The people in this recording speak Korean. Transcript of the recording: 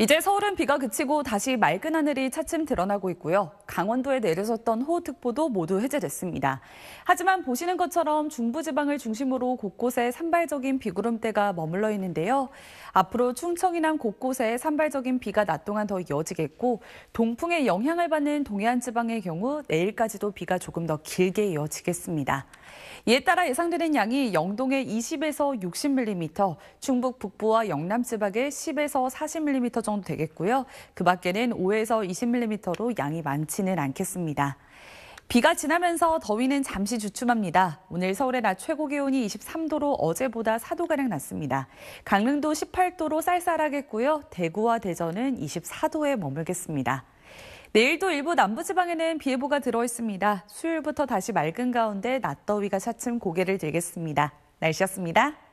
이제 서울은 비가 그치고 다시 맑은 하늘이 차츰 드러나고 있고요. 강원도에 내려섰던 호우특보도 모두 해제됐습니다. 하지만 보시는 것처럼 중부지방을 중심으로 곳곳에 산발적인 비구름대가 머물러 있는데요. 앞으로 충청이남 곳곳에 산발적인 비가 낮 동안 더 이어지겠고 동풍의 영향을 받는 동해안 지방의 경우 내일까지도 비가 조금 더 길게 이어지겠습니다. 이에 따라 예상되는 양이 영동에 20에서 60mm, 충북 북부와 영남 지방에 10에서 40mm 정도 되겠고요. 그 밖에는 5에서 20mm로 양이 많지는 않겠습니다. 비가 지나면서 더위는 잠시 주춤합니다. 오늘 서울의 낮 최고 기온이 23도로 어제보다 4도가량 낮습니다. 강릉도 18도로 쌀쌀하겠고요. 대구와 대전은 24도에 머물겠습니다. 내일도 일부 남부지방에는 비 예보가 들어 있습니다. 수요일부터 다시 맑은 가운데 낮더위가 차츰 고개를 들겠습니다. 날씨였습니다.